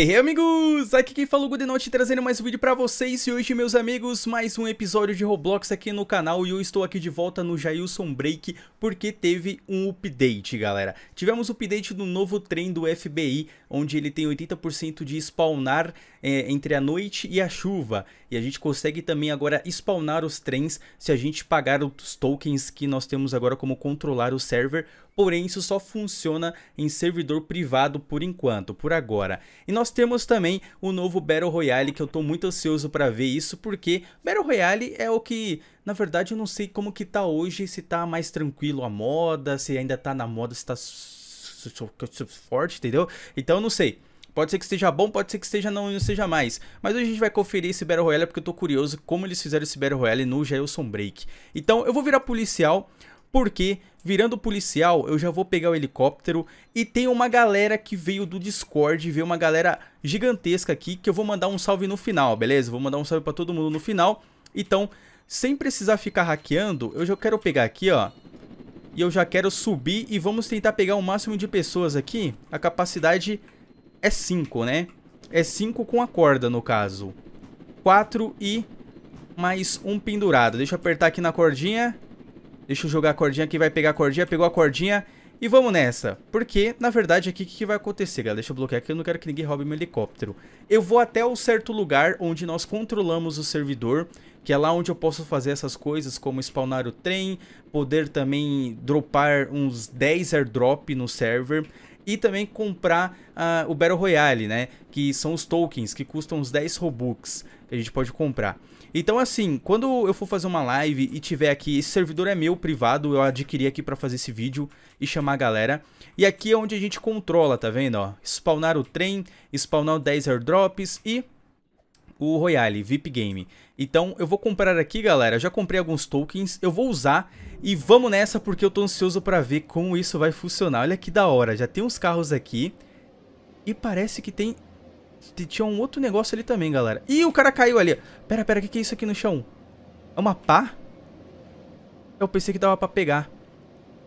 Hey amigos, aqui quem fala é o Goodenote trazendo mais um vídeo pra vocês e hoje meus amigos, mais um episódio de Roblox aqui no canal e eu estou aqui de volta no Jailson Break porque teve um update galera. Tivemos o update do novo trem do FBI, onde ele tem 80% de spawnar é, entre a noite e a chuva e a gente consegue também agora spawnar os trens se a gente pagar os tokens que nós temos agora como controlar o server, porém isso só funciona em servidor privado por enquanto, por agora. E nós nós temos também o novo Battle Royale, que eu tô muito ansioso para ver isso, porque Battle Royale é o que, na verdade, eu não sei como que tá hoje, se tá mais tranquilo a moda, se ainda tá na moda, se tá forte, entendeu? Então, não sei. Pode ser que esteja bom, pode ser que esteja não, não seja mais. Mas hoje a gente vai conferir esse Battle Royale porque eu tô curioso como eles fizeram esse Battle Royale no Jailson Break. Então eu vou virar policial, porque virando policial, eu já vou pegar o helicóptero e tem uma galera que veio do Discord, veio uma galera gigantesca aqui que eu vou mandar um salve no final, beleza? Vou mandar um salve para todo mundo no final. Então, sem precisar ficar hackeando, eu já quero pegar aqui, ó. E eu já quero subir e vamos tentar pegar o máximo de pessoas aqui. A capacidade é 5, né? É 5 com a corda, no caso. 4 e mais um pendurado. Deixa eu apertar aqui na cordinha. Deixa eu jogar a cordinha aqui, vai pegar a cordinha, pegou a cordinha. E vamos nessa, porque, na verdade, aqui o que, que, vai acontecer, galera? Deixa eu bloquear aqui, eu não quero que ninguém roube meu helicóptero. Eu vou até o um certo lugar onde nós controlamos o servidor, que é lá onde eu posso fazer essas coisas, como spawnar o trem, poder também dropar uns 10 airdrop no server, e também comprar uh, o Battle Royale, né? Que são os tokens, que custam uns 10 Robux, que a gente pode comprar. Então, assim, quando eu for fazer uma live e tiver aqui, esse servidor é meu, privado, eu adquiri aqui para fazer esse vídeo e chamar a galera. E aqui é onde a gente controla, tá vendo, ó? Spawnar o trem, spawnar 10 airdrops e o Royale, VIP Game. Então eu vou comprar aqui, galera, já comprei alguns tokens, eu vou usar e vamos nessa porque eu tô ansioso pra ver como isso vai funcionar. Olha que da hora, já tem uns carros aqui e parece que tem tinha um outro negócio ali também, galera. Ih, o cara caiu ali. Pera, pera, o que, que é isso aqui no chão? É uma pá? Eu pensei que dava pra pegar.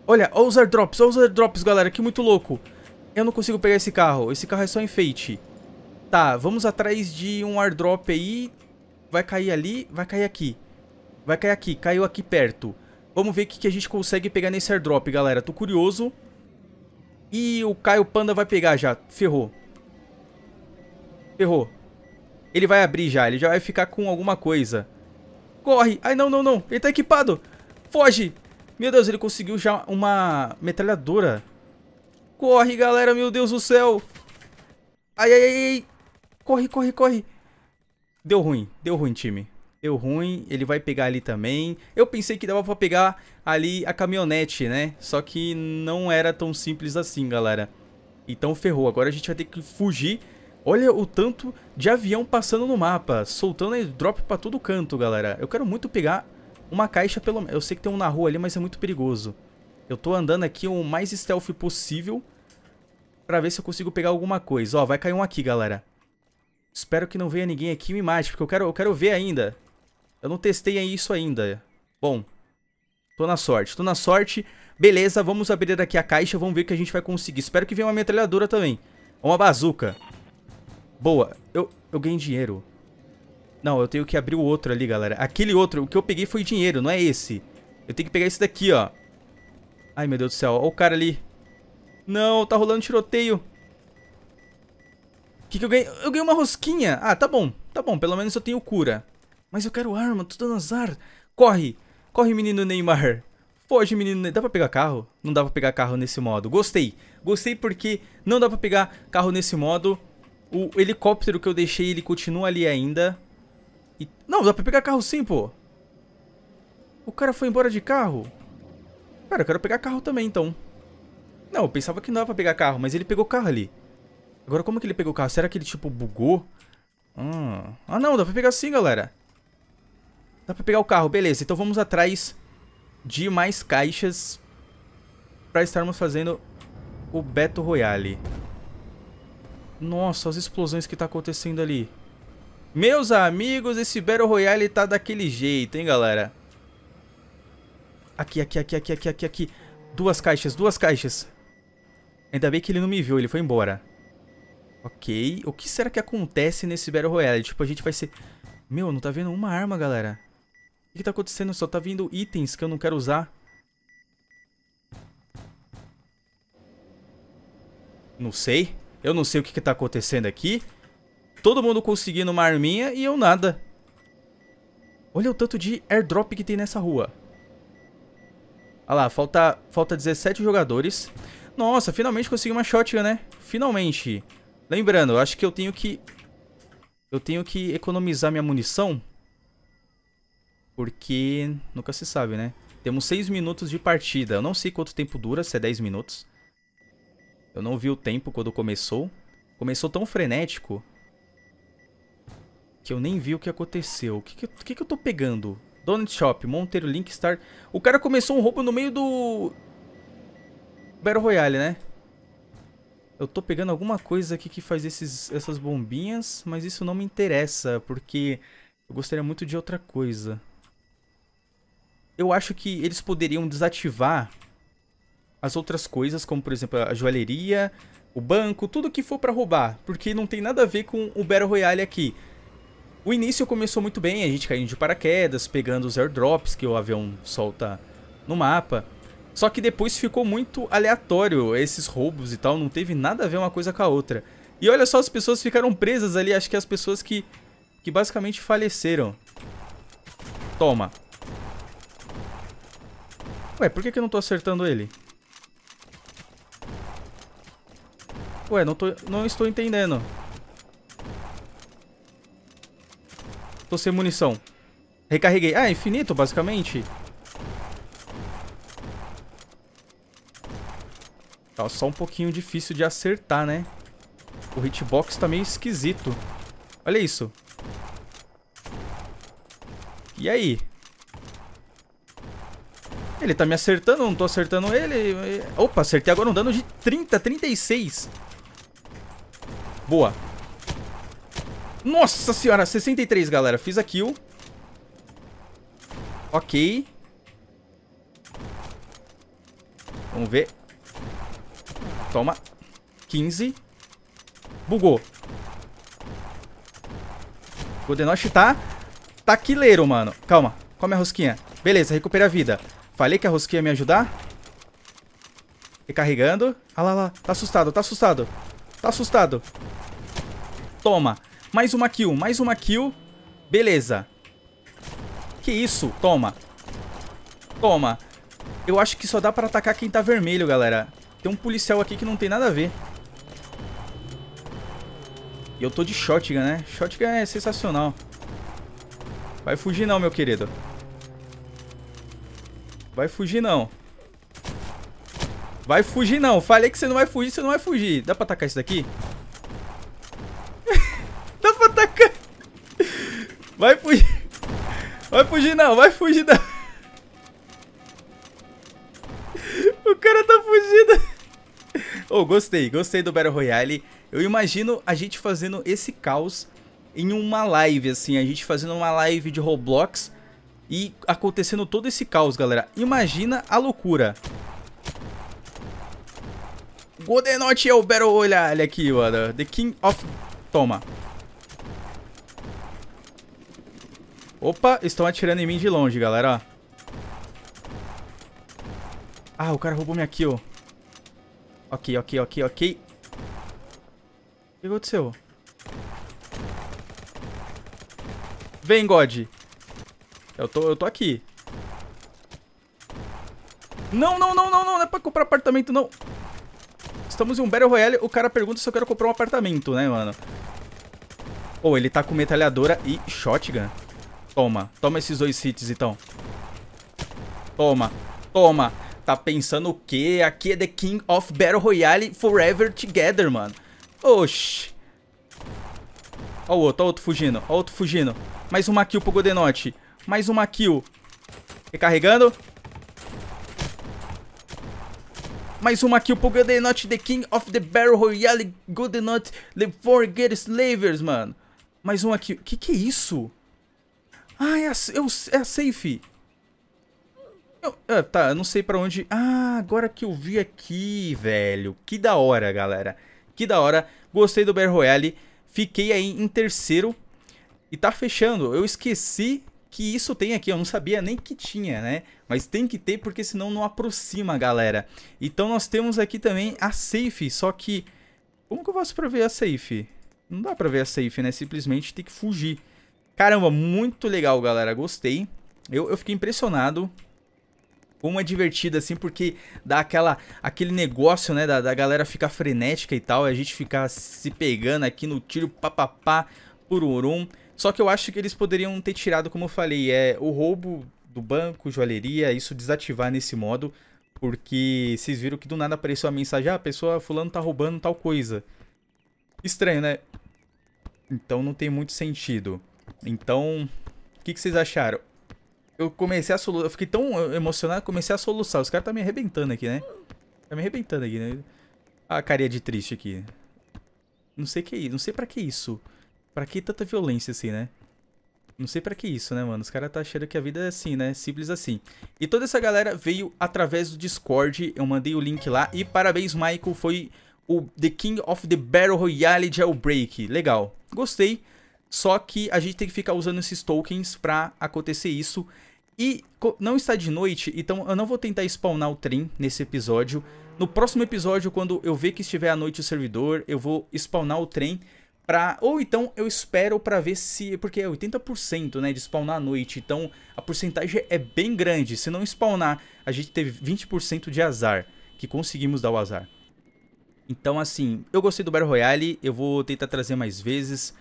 Olha, olha os airdrops, olha os airdrops, galera. Que muito louco. Eu não consigo pegar esse carro. Esse carro é só enfeite. Tá, vamos atrás de um airdrop aí. Vai cair ali, vai cair aqui. Vai cair aqui, caiu aqui perto. Vamos ver o que, que a gente consegue pegar nesse airdrop, galera. Tô curioso. E o Caio Panda vai pegar já. Ferrou. Ferrou. Ele vai abrir já, ele já vai ficar com alguma coisa. Corre! Ai, não, não, não. Ele tá equipado. Foge! Meu Deus, ele conseguiu já uma metralhadora. Corre, galera, meu Deus do céu. Ai, ai, ai, ai. Corre, corre, corre. Deu ruim, deu ruim, time. Deu ruim, ele vai pegar ali também. Eu pensei que dava pra pegar ali a caminhonete, né? Só que não era tão simples assim, galera. Então ferrou, agora a gente vai ter que fugir Olha o tanto de avião passando no mapa, soltando drop pra todo canto, galera. Eu quero muito pegar uma caixa pelo menos. Eu sei que tem um na rua ali, mas é muito perigoso. Eu tô andando aqui o mais stealth possível pra ver se eu consigo pegar alguma coisa. Ó, vai cair um aqui, galera. Espero que não venha ninguém aqui e me mate, porque eu quero, eu quero ver ainda. Eu não testei isso ainda. Bom, tô na sorte, tô na sorte. Beleza, vamos abrir aqui a caixa, vamos ver o que a gente vai conseguir. Espero que venha uma metralhadora também. Uma bazuca. Boa. Eu, eu ganhei dinheiro. Não, eu tenho que abrir o outro ali, galera. Aquele outro, o que eu peguei foi dinheiro, não é esse. Eu tenho que pegar esse daqui, ó. Ai, meu Deus do céu. Olha o cara ali. Não, tá rolando tiroteio. O que, que eu ganhei? Eu ganhei uma rosquinha. Ah, tá bom. Tá bom, pelo menos eu tenho cura. Mas eu quero arma, tô dando azar. Corre. Corre, menino Neymar. Foge, menino Neymar. Dá pra pegar carro? Não dá pra pegar carro nesse modo. Gostei. Gostei porque não dá pra pegar carro nesse modo. O helicóptero que eu deixei, ele continua ali ainda. E... Não, dá pra pegar carro sim, pô. O cara foi embora de carro. Cara, eu quero pegar carro também, então. Não, eu pensava que não era pra pegar carro, mas ele pegou carro ali. Agora, como que ele pegou carro? Será que ele, tipo, bugou? Hum. Ah, não, dá pra pegar sim, galera. Dá pra pegar o carro, beleza. Então vamos atrás de mais caixas pra estarmos fazendo o Beto Royale. Nossa, as explosões que tá acontecendo ali. Meus amigos, esse Battle Royale tá daquele jeito, hein, galera? Aqui, aqui, aqui, aqui, aqui, aqui, aqui. Duas caixas, duas caixas. Ainda bem que ele não me viu, ele foi embora. Ok. O que será que acontece nesse Battle Royale? Tipo, a gente vai ser... Meu, não tá vendo uma arma, galera. O que, está tá acontecendo? Só tá vindo itens que eu não quero usar. Não sei. Eu não sei o que, que tá acontecendo aqui. Todo mundo conseguindo uma arminha e eu nada. Olha o tanto de airdrop que tem nessa rua. Olha lá, falta, falta 17 jogadores. Nossa, finalmente consegui uma shotgun, né? Finalmente. Lembrando, acho que eu tenho que... Eu tenho que economizar minha munição. Porque nunca se sabe, né? Temos 6 minutos de partida. Eu não sei quanto tempo dura, se é 10 minutos. Eu não vi o tempo quando começou. Começou tão frenético que eu nem vi o que aconteceu. O que, que, que, que eu tô pegando? Donut Shop, Monteiro, Linkstar. O cara começou um roubo no meio do... Battle Royale, né? Eu tô pegando alguma coisa aqui que faz esses, essas bombinhas, mas isso não me interessa, porque eu gostaria muito de outra coisa. Eu acho que eles poderiam desativar as outras coisas, como por exemplo a joalheria, o banco, tudo que for para roubar, porque não tem nada a ver com o Battle Royale aqui. O início começou muito bem, a gente caindo de paraquedas, pegando os airdrops que o avião solta no mapa. Só que depois ficou muito aleatório esses roubos e tal, não teve nada a ver uma coisa com a outra. E olha só, as pessoas ficaram presas ali, acho que as pessoas que, que basicamente faleceram. Toma. Ué, por que, que eu não tô acertando ele? Ué, não, tô, não estou entendendo. Tô sem munição. Recarreguei. Ah, infinito, basicamente. Tá só um pouquinho difícil de acertar, né? O hitbox tá meio esquisito. Olha isso. E aí? Ele tá me acertando, não tô acertando ele. Opa, acertei agora um dano de 30, 36. Boa. Nossa senhora, 63, galera. Fiz a kill. Ok. Vamos ver. Toma. 15. Bugou. Godenosh tá... Taquileiro, mano. Calma. Come a rosquinha. Beleza, recupera a vida. Falei que a rosquinha ia me ajudar. Recarregando. Ah lá, lá. Tá assustado, tá assustado. Tá assustado. Toma. Mais uma kill, mais uma kill. Beleza. Que isso? Toma. Toma. Eu acho que só dá pra atacar quem tá vermelho, galera. Tem um policial aqui que não tem nada a ver. E eu tô de shotgun, né? Shotgun é sensacional. Vai fugir não, meu querido. Vai fugir não. Vai fugir não. Falei que você não vai fugir, você não vai fugir. Dá pra atacar isso daqui? Vai fugir. Vai fugir não, vai fugir não. O cara tá fugindo. Oh, gostei, gostei do Battle Royale. Eu imagino a gente fazendo esse caos em uma live, assim. A gente fazendo uma live de Roblox e acontecendo todo esse caos, galera. Imagina a loucura. Golden é o Battle Royale aqui, mano. The King of... Toma. Opa, estão atirando em mim de longe, galera. Ah, o cara roubou minha kill. Ok, ok, ok, ok. O que aconteceu? Vem, God. Eu tô, eu tô aqui. Não, não, não, não, não. Não é pra comprar apartamento, não. Estamos em um Battle Royale. O cara pergunta se eu quero comprar um apartamento, né, mano? Ou oh, ele tá com metralhadora e shotgun. Toma. Toma esses dois hits, então. Toma. Toma. Tá pensando o quê? Aqui é The King of Battle Royale Forever Together, mano. Oxi. Ó o outro, ó o outro fugindo. Ó o outro fugindo. Mais uma kill pro Godenote. Mais uma kill. Recarregando. Mais uma kill pro Godenote, The King of the Battle Royale. Godenote, The Forget Slavers, mano. Mais uma kill. Que que é isso? Ah, é a, eu, é a safe. Eu, ah, tá, eu não sei pra onde... Ah, agora que eu vi aqui, velho. Que da hora, galera. Que da hora. Gostei do Bear Royale. Fiquei aí em terceiro. E tá fechando. Eu esqueci que isso tem aqui. Eu não sabia nem que tinha, né? Mas tem que ter porque senão não aproxima, galera. Então nós temos aqui também a safe. Só que... Como que eu faço pra ver a safe? Não dá pra ver a safe, né? Simplesmente tem que fugir. Caramba, muito legal, galera. Gostei. Eu, eu fiquei impressionado. Uma é divertida, assim, porque dá aquela, aquele negócio, né? Da, da galera ficar frenética e tal. A gente ficar se pegando aqui no tiro, papapá, pururum. Só que eu acho que eles poderiam ter tirado, como eu falei, é o roubo do banco, joalheria, isso desativar nesse modo. Porque vocês viram que do nada apareceu a mensagem, ah, a pessoa fulano tá roubando tal coisa. Estranho, né? Então não tem muito sentido. Então, o que, que, vocês acharam? Eu comecei a soluçar, eu fiquei tão emocionado, comecei a soluçar. Os caras tá me arrebentando aqui, né? Tá me arrebentando aqui, né? A ah, caria carinha de triste aqui. Não sei que não sei para que isso. Pra que tanta violência assim, né? Não sei para que isso, né, mano? Os caras tá achando que a vida é assim, né? Simples assim. E toda essa galera veio através do Discord, eu mandei o link lá. E parabéns, Michael, foi o The King of the Battle Royale Jailbreak. Legal, gostei. Só que a gente tem que ficar usando esses tokens pra acontecer isso. E não está de noite, então eu não vou tentar spawnar o trem nesse episódio. No próximo episódio, quando eu ver que estiver à noite o servidor, eu vou spawnar o trem pra... Ou então eu espero pra ver se... Porque é 80% né, de spawnar à noite, então a porcentagem é bem grande. Se não spawnar, a gente teve 20% de azar, que conseguimos dar o azar. Então assim, eu gostei do Battle Royale, eu vou tentar trazer mais vezes...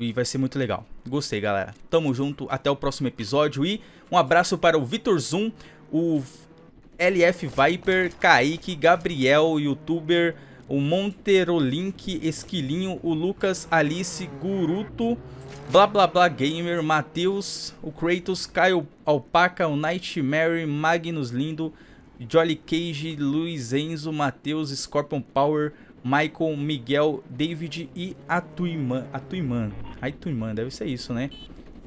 E vai ser muito legal. Gostei, galera. Tamo junto, até o próximo episódio e um abraço para o Vitor Zoom, o LF Viper, Kaique, Gabriel, Youtuber, o Monterolink, Esquilinho, o Lucas, Alice, Guruto, Blá Blá Blá Gamer, Matheus, o Kratos, Caio Alpaca, o Nightmare, Magnus Lindo, Jolly Cage, Luiz Enzo, Matheus, Scorpion Power, Michael, Miguel, David e Atuiman. Atuiman. Atuiman, deve ser isso, né?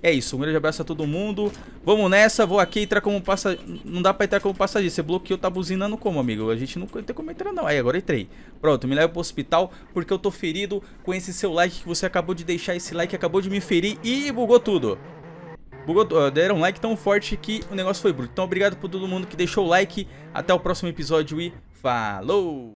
É isso, um grande abraço a todo mundo. Vamos nessa, vou aqui entrar como passageiro. Não dá pra entrar como passageiro. Você bloqueou, tá buzinando como, amigo? A gente não tem como entrar, não. Aí, agora entrei. Pronto, me leva pro hospital, porque eu tô ferido com esse seu like que você acabou de deixar. Esse like acabou de me ferir e bugou tudo. Bugou, ah, deram um like tão forte que o negócio foi bruto. Então, obrigado por todo mundo que deixou o like. Até o próximo episódio e falou!